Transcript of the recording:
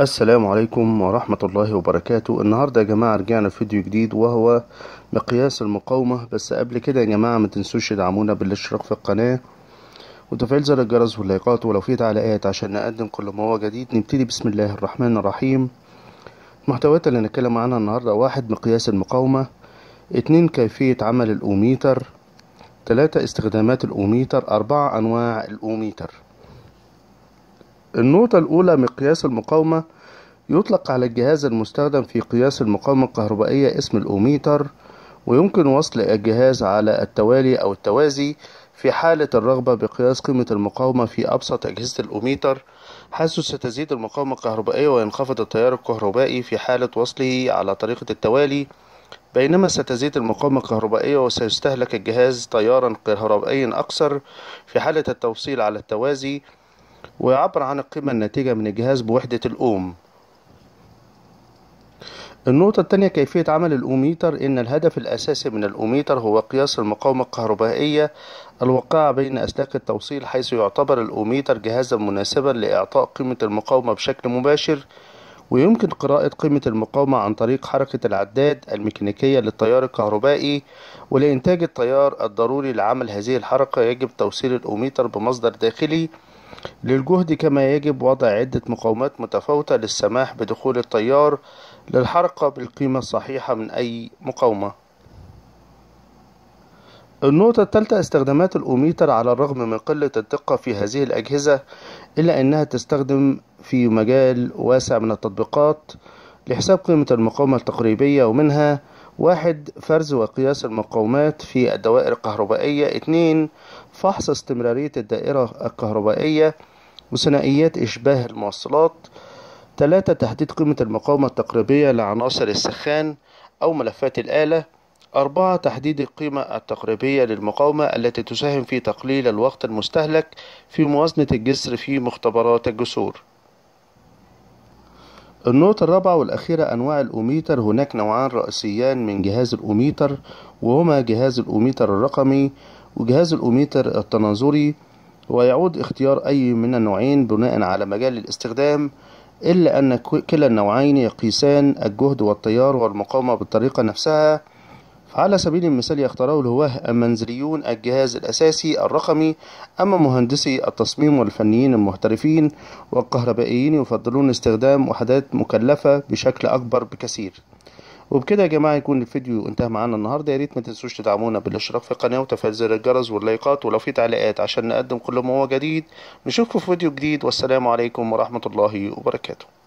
السلام عليكم ورحمة الله وبركاته النهاردة يا جماعة رجعنا في فيديو جديد وهو مقياس المقاومة بس قبل كده يا جماعة ما تنسوش تدعمونا بالاشتراك في القناة وتفعيل زر الجرس واللايكات ولو في تعليقات عشان نقدم كل ما هو جديد نبتدي بسم الله الرحمن الرحيم المحتويات اللي هنتكلم عنها النهاردة واحد مقياس المقاومة اتنين كيفية عمل الأوميتر تلاتة استخدامات الأوميتر أربعة أنواع الأوميتر النقطة الأولى مقياس المقاومة يطلق على الجهاز المستخدم في قياس المقاومة الكهربائية اسم الأوميتر ويمكن وصل الجهاز على التوالي أو التوازي في حالة الرغبة بقياس قيمة المقاومة في أبسط أجهزة الأوميتر حيث ستزيد المقاومة الكهربائية وينخفض التيار الكهربائي في حالة وصله على طريقة التوالي بينما ستزيد المقاومة الكهربائية وسيستهلك الجهاز تيارا كهربائيا أكثر في حالة التوصيل على التوازي ويعبر عن القيمة الناتجة من الجهاز بوحدة الأوم النقطة الثانية كيفية عمل الأوميتر إن الهدف الأساسي من الأوميتر هو قياس المقاومة الكهربائية الواقعة بين أسلاك التوصيل حيث يعتبر الأوميتر جهازا مناسبا لإعطاء قيمة المقاومة بشكل مباشر ويمكن قراءة قيمة المقاومة عن طريق حركة العداد الميكانيكية للتيار الكهربائي ولإنتاج التيار الضروري لعمل هذه الحركة يجب توصيل الأوميتر بمصدر داخلي للجهد كما يجب وضع عدة مقاومات متفاوتة للسماح بدخول التيار للحركة بالقيمة الصحيحة من أي مقاومة النقطة الثالثة استخدامات الأوميتر على الرغم من قلة الدقة في هذه الأجهزة إلا أنها تستخدم في مجال واسع من التطبيقات لحساب قيمة المقاومة التقريبية ومنها واحد فرز وقياس المقاومات في الدوائر الكهربائية اثنين فحص استمرارية الدائرة الكهربائية وثنائيات إشباه الموصلات ثلاثة تحديد قيمة المقاومة التقريبية لعناصر السخان أو ملفات الآلة أربعة تحديد القيمة التقريبية للمقاومة التي تساهم في تقليل الوقت المستهلك في موازنة الجسر في مختبرات الجسور النقطة الرابعة والأخيرة أنواع الأوميتر هناك نوعان رئيسيان من جهاز الأوميتر وهما جهاز الأوميتر الرقمي وجهاز الأوميتر التناظري ويعود اختيار أي من النوعين بناء على مجال الاستخدام إلا أن كلا النوعين يقيسان الجهد والتيار والمقاومة بالطريقة نفسها فعلى سبيل المثال يختاره الهواة المنزليون الجهاز الأساسي الرقمي أما مهندسي التصميم والفنيين المحترفين والكهربائيين يفضلون استخدام وحدات مكلفة بشكل أكبر بكثير وبكده يا جماعة يكون الفيديو انتهى معانا النهاردة يا ريت ما تنسوش تدعمونا بالاشتراك في القناة وتفعيل زر الجرس واللايكات ولو في تعليقات عشان نقدم كل ما هو جديد نشوفكم في فيديو جديد والسلام عليكم ورحمة الله وبركاته